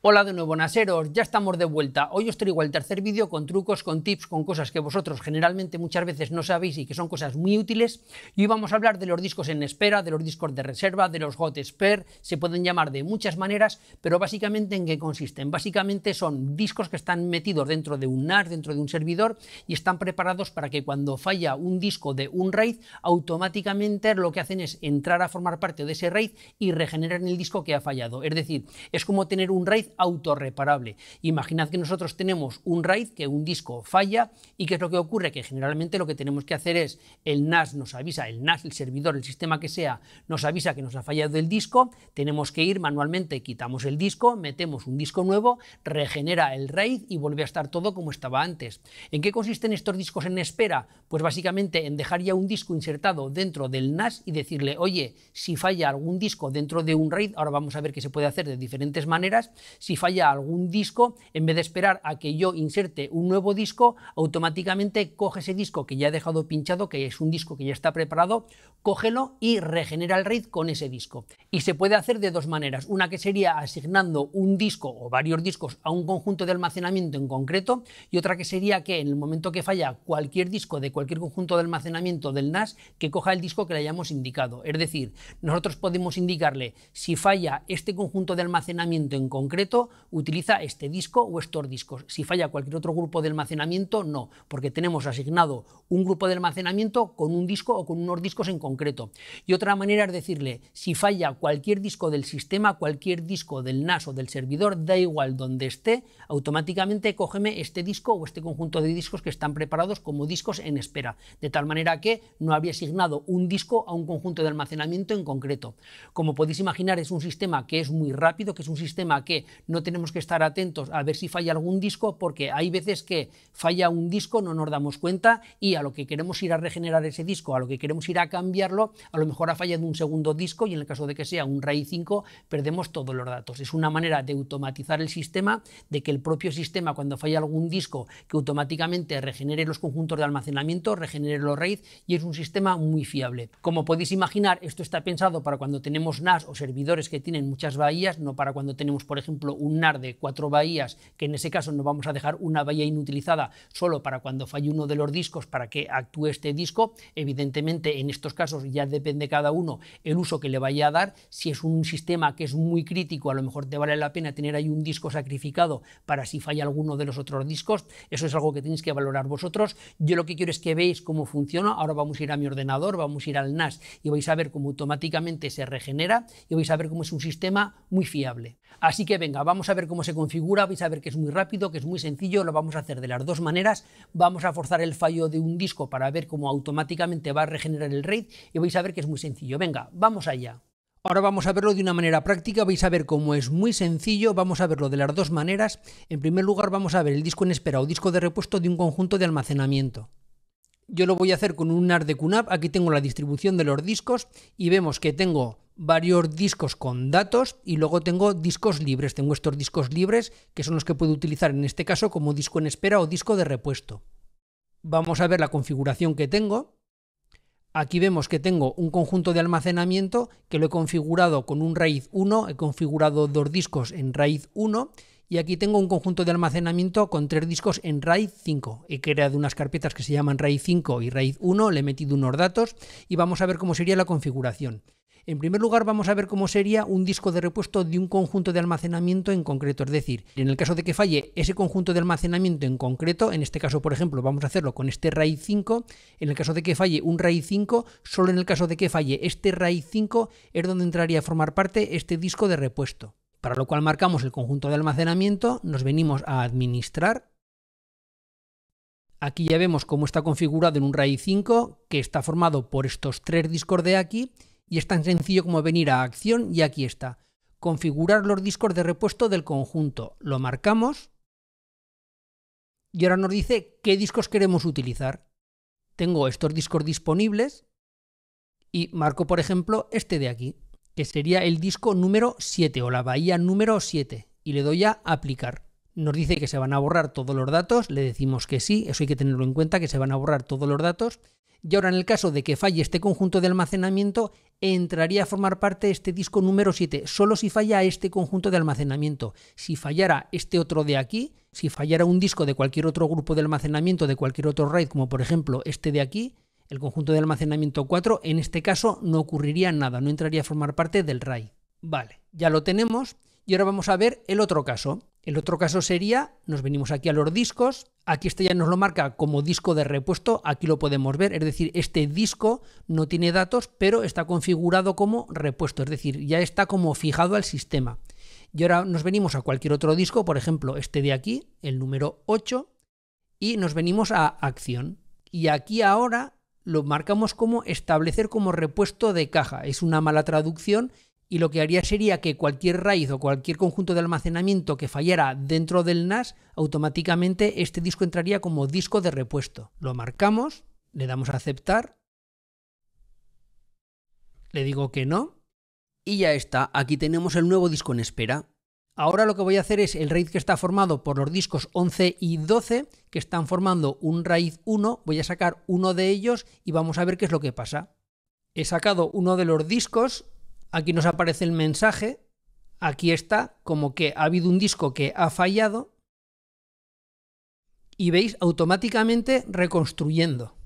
Hola de nuevo naseros, ya estamos de vuelta. Hoy os traigo el tercer vídeo con trucos, con tips, con cosas que vosotros generalmente muchas veces no sabéis y que son cosas muy útiles. Y hoy vamos a hablar de los discos en espera, de los discos de reserva, de los hot spare, se pueden llamar de muchas maneras, pero básicamente en qué consisten. Básicamente son discos que están metidos dentro de un NAS, dentro de un servidor y están preparados para que cuando falla un disco de un RAID, automáticamente lo que hacen es entrar a formar parte de ese RAID y regenerar el disco que ha fallado. Es decir, es como tener un RAID autorreparable. Imaginad que nosotros tenemos un RAID que un disco falla y qué es lo que ocurre, que generalmente lo que tenemos que hacer es el NAS nos avisa, el NAS, el servidor, el sistema que sea, nos avisa que nos ha fallado el disco, tenemos que ir manualmente, quitamos el disco, metemos un disco nuevo, regenera el RAID y vuelve a estar todo como estaba antes. ¿En qué consisten estos discos en espera? Pues básicamente en dejar ya un disco insertado dentro del NAS y decirle, oye, si falla algún disco dentro de un RAID, ahora vamos a ver qué se puede hacer de diferentes maneras, si falla algún disco, en vez de esperar a que yo inserte un nuevo disco, automáticamente coge ese disco que ya he dejado pinchado, que es un disco que ya está preparado, cógelo y regenera el RAID con ese disco. Y se puede hacer de dos maneras. Una que sería asignando un disco o varios discos a un conjunto de almacenamiento en concreto y otra que sería que en el momento que falla cualquier disco de cualquier conjunto de almacenamiento del NAS, que coja el disco que le hayamos indicado. Es decir, nosotros podemos indicarle si falla este conjunto de almacenamiento en concreto, utiliza este disco o estos discos. Si falla cualquier otro grupo de almacenamiento, no, porque tenemos asignado un grupo de almacenamiento con un disco o con unos discos en concreto. Y otra manera es decirle, si falla cualquier disco del sistema, cualquier disco del NAS o del servidor, da igual donde esté, automáticamente cógeme este disco o este conjunto de discos que están preparados como discos en espera, de tal manera que no había asignado un disco a un conjunto de almacenamiento en concreto. Como podéis imaginar, es un sistema que es muy rápido, que es un sistema que no tenemos que estar atentos a ver si falla algún disco, porque hay veces que falla un disco, no nos damos cuenta y a lo que queremos ir a regenerar ese disco, a lo que queremos ir a cambiarlo, a lo mejor ha fallado un segundo disco y en el caso de que sea un RAID 5, perdemos todos los datos. Es una manera de automatizar el sistema, de que el propio sistema, cuando falla algún disco, que automáticamente regenere los conjuntos de almacenamiento, regenere los RAID y es un sistema muy fiable. Como podéis imaginar, esto está pensado para cuando tenemos NAS o servidores que tienen muchas bahías, no para cuando tenemos, por ejemplo, un NAR de cuatro bahías, que en ese caso nos vamos a dejar una bahía inutilizada solo para cuando falle uno de los discos para que actúe este disco. Evidentemente, en estos casos ya depende cada uno el uso que le vaya a dar. Si es un sistema que es muy crítico, a lo mejor te vale la pena tener ahí un disco sacrificado para si falla alguno de los otros discos. Eso es algo que tenéis que valorar vosotros. Yo lo que quiero es que veáis cómo funciona. Ahora vamos a ir a mi ordenador, vamos a ir al NAS y vais a ver cómo automáticamente se regenera y vais a ver cómo es un sistema muy fiable. Así que venga, vamos a ver cómo se configura, vais a ver que es muy rápido, que es muy sencillo, lo vamos a hacer de las dos maneras, vamos a forzar el fallo de un disco para ver cómo automáticamente va a regenerar el RAID y vais a ver que es muy sencillo, venga, vamos allá. Ahora vamos a verlo de una manera práctica, vais a ver cómo es muy sencillo, vamos a verlo de las dos maneras. En primer lugar vamos a ver el disco en espera o disco de repuesto de un conjunto de almacenamiento yo lo voy a hacer con un NAR de Aquí tengo la distribución de los discos y vemos que tengo varios discos con datos y luego tengo discos libres. Tengo estos discos libres que son los que puedo utilizar en este caso como disco en espera o disco de repuesto. Vamos a ver la configuración que tengo. Aquí vemos que tengo un conjunto de almacenamiento que lo he configurado con un RAID 1, he configurado dos discos en RAID 1 y aquí tengo un conjunto de almacenamiento con tres discos en RAID 5. He creado unas carpetas que se llaman RAID 5 y RAID 1, le he metido unos datos y vamos a ver cómo sería la configuración. En primer lugar, vamos a ver cómo sería un disco de repuesto de un conjunto de almacenamiento en concreto. Es decir, en el caso de que falle ese conjunto de almacenamiento en concreto, en este caso, por ejemplo, vamos a hacerlo con este RAID 5. En el caso de que falle un RAID 5, solo en el caso de que falle este RAID 5 es donde entraría a formar parte este disco de repuesto para lo cual marcamos el conjunto de almacenamiento, nos venimos a administrar. Aquí ya vemos cómo está configurado en un RAID 5, que está formado por estos tres discos de aquí, y es tan sencillo como venir a acción y aquí está. Configurar los discos de repuesto del conjunto. Lo marcamos y ahora nos dice qué discos queremos utilizar. Tengo estos discos disponibles y marco, por ejemplo, este de aquí que sería el disco número 7 o la bahía número 7, y le doy a aplicar. Nos dice que se van a borrar todos los datos, le decimos que sí, eso hay que tenerlo en cuenta, que se van a borrar todos los datos. Y ahora en el caso de que falle este conjunto de almacenamiento, entraría a formar parte este disco número 7, solo si falla este conjunto de almacenamiento. Si fallara este otro de aquí, si fallara un disco de cualquier otro grupo de almacenamiento, de cualquier otro RAID, como por ejemplo este de aquí, el conjunto de almacenamiento 4 en este caso no ocurriría nada, no entraría a formar parte del RAI. Vale, ya lo tenemos y ahora vamos a ver el otro caso. El otro caso sería, nos venimos aquí a los discos, aquí este ya nos lo marca como disco de repuesto, aquí lo podemos ver, es decir, este disco no tiene datos, pero está configurado como repuesto, es decir, ya está como fijado al sistema. Y ahora nos venimos a cualquier otro disco, por ejemplo, este de aquí, el número 8, y nos venimos a acción. Y aquí ahora lo marcamos como establecer como repuesto de caja. Es una mala traducción y lo que haría sería que cualquier raíz o cualquier conjunto de almacenamiento que fallara dentro del NAS, automáticamente este disco entraría como disco de repuesto. Lo marcamos, le damos a aceptar, le digo que no y ya está, aquí tenemos el nuevo disco en espera. Ahora lo que voy a hacer es el RAID que está formado por los discos 11 y 12, que están formando un raíz 1, voy a sacar uno de ellos y vamos a ver qué es lo que pasa. He sacado uno de los discos, aquí nos aparece el mensaje, aquí está como que ha habido un disco que ha fallado y veis automáticamente reconstruyendo.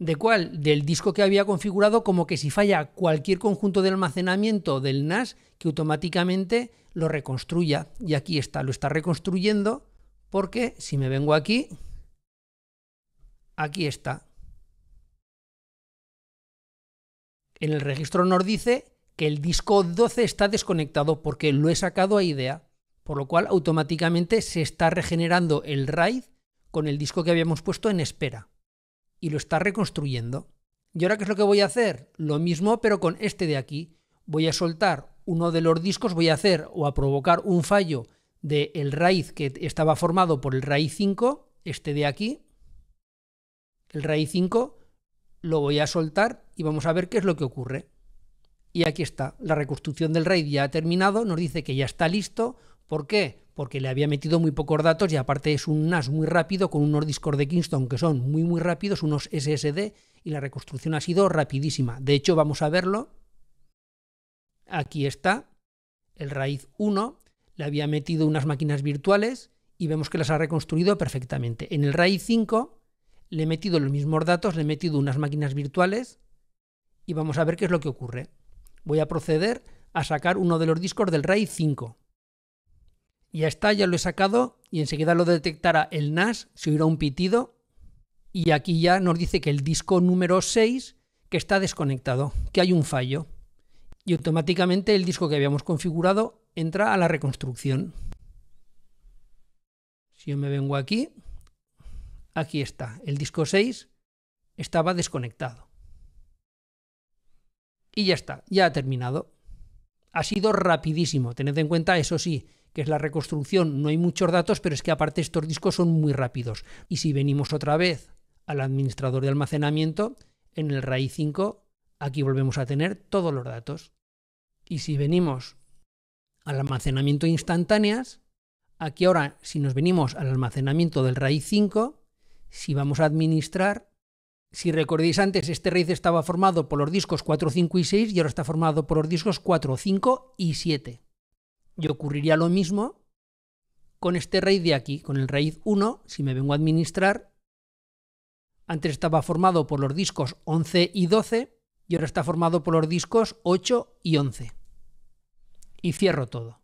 ¿De cuál? Del disco que había configurado como que si falla cualquier conjunto de almacenamiento del NAS, que automáticamente lo reconstruya. Y aquí está, lo está reconstruyendo porque si me vengo aquí, aquí está. En el registro nos dice que el disco 12 está desconectado porque lo he sacado a idea, por lo cual automáticamente se está regenerando el RAID con el disco que habíamos puesto en espera y lo está reconstruyendo. ¿Y ahora qué es lo que voy a hacer? Lo mismo, pero con este de aquí. Voy a soltar uno de los discos, voy a hacer o a provocar un fallo del el raíz que estaba formado por el raíz 5, este de aquí. El raíz 5 lo voy a soltar y vamos a ver qué es lo que ocurre. Y aquí está, la reconstrucción del raíz ya ha terminado, nos dice que ya está listo. ¿Por qué? porque le había metido muy pocos datos y aparte es un NAS muy rápido con unos discos de Kingston que son muy muy rápidos, unos SSD y la reconstrucción ha sido rapidísima. De hecho, vamos a verlo. Aquí está el raíz 1, le había metido unas máquinas virtuales y vemos que las ha reconstruido perfectamente. En el raíz 5 le he metido los mismos datos, le he metido unas máquinas virtuales y vamos a ver qué es lo que ocurre. Voy a proceder a sacar uno de los discos del RAID 5 ya está, ya lo he sacado y enseguida lo detectará el NAS, se oirá un pitido y aquí ya nos dice que el disco número 6 que está desconectado, que hay un fallo y automáticamente el disco que habíamos configurado entra a la reconstrucción. Si yo me vengo aquí, aquí está, el disco 6 estaba desconectado. Y ya está, ya ha terminado. Ha sido rapidísimo, tened en cuenta, eso sí, que es la reconstrucción, no hay muchos datos, pero es que aparte estos discos son muy rápidos. Y si venimos otra vez al administrador de almacenamiento, en el raíz 5, aquí volvemos a tener todos los datos. Y si venimos al almacenamiento instantáneas, aquí ahora, si nos venimos al almacenamiento del raíz 5, si vamos a administrar, si recordéis antes, este raíz estaba formado por los discos 4, 5 y 6 y ahora está formado por los discos 4, 5 y 7 y ocurriría lo mismo con este raíz de aquí, con el raíz 1, si me vengo a administrar, antes estaba formado por los discos 11 y 12 y ahora está formado por los discos 8 y 11. Y cierro todo.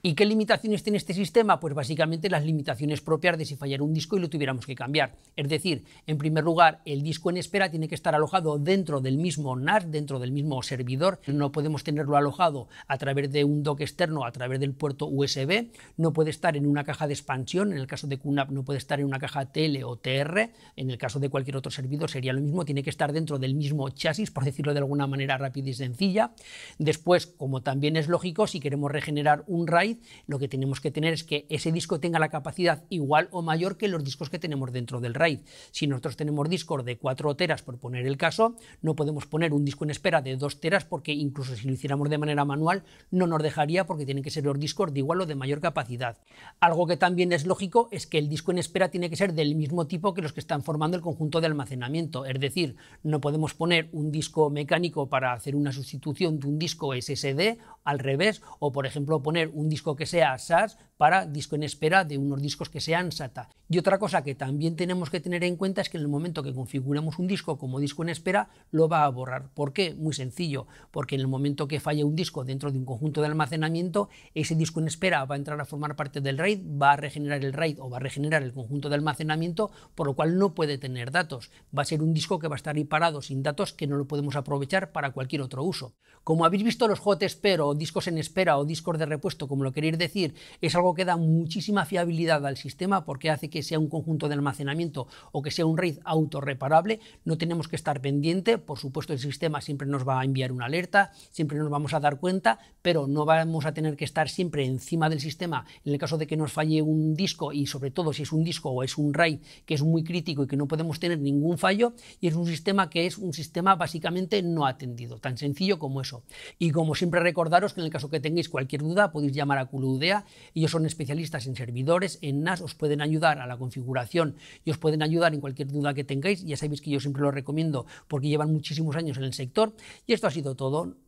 ¿Y qué limitaciones tiene este sistema? Pues básicamente las limitaciones propias de si fallara un disco y lo tuviéramos que cambiar. Es decir, en primer lugar, el disco en espera tiene que estar alojado dentro del mismo NAS, dentro del mismo servidor. No podemos tenerlo alojado a través de un dock externo, a través del puerto USB. No puede estar en una caja de expansión, en el caso de QNAP no puede estar en una caja TL o TR. En el caso de cualquier otro servidor sería lo mismo, tiene que estar dentro del mismo chasis, por decirlo de alguna manera rápida y sencilla. Después, como también es lógico, si queremos regenerar un RAID, lo que tenemos que tener es que ese disco tenga la capacidad igual o mayor que los discos que tenemos dentro del RAID. Si nosotros tenemos discos de 4 teras, por poner el caso, no podemos poner un disco en espera de 2 teras porque incluso si lo hiciéramos de manera manual no nos dejaría porque tienen que ser los discos de igual o de mayor capacidad. Algo que también es lógico es que el disco en espera tiene que ser del mismo tipo que los que están formando el conjunto de almacenamiento, es decir, no podemos poner un disco mecánico para hacer una sustitución de un disco SSD al revés o por ejemplo poner un disco que sea SAS para disco en espera de unos discos que sean SATA. Y otra cosa que también tenemos que tener en cuenta es que en el momento que configuramos un disco como disco en espera, lo va a borrar. ¿Por qué? Muy sencillo, porque en el momento que falle un disco dentro de un conjunto de almacenamiento, ese disco en espera va a entrar a formar parte del RAID, va a regenerar el RAID o va a regenerar el conjunto de almacenamiento, por lo cual no puede tener datos. Va a ser un disco que va a estar ahí parado sin datos que no lo podemos aprovechar para cualquier otro uso. Como habéis visto, los hot o discos en espera o discos de repuesto, como lo Queréis querer decir es algo que da muchísima fiabilidad al sistema porque hace que sea un conjunto de almacenamiento o que sea un RAID autorreparable, no tenemos que estar pendiente, por supuesto el sistema siempre nos va a enviar una alerta, siempre nos vamos a dar cuenta, pero no vamos a tener que estar siempre encima del sistema en el caso de que nos falle un disco y sobre todo si es un disco o es un RAID que es muy crítico y que no podemos tener ningún fallo y es un sistema que es un sistema básicamente no atendido, tan sencillo como eso. Y como siempre recordaros que en el caso que tengáis cualquier duda podéis llamar Culudea, Ellos son especialistas en servidores, en NAS, os pueden ayudar a la configuración y os pueden ayudar en cualquier duda que tengáis. Ya sabéis que yo siempre lo recomiendo porque llevan muchísimos años en el sector. Y esto ha sido todo.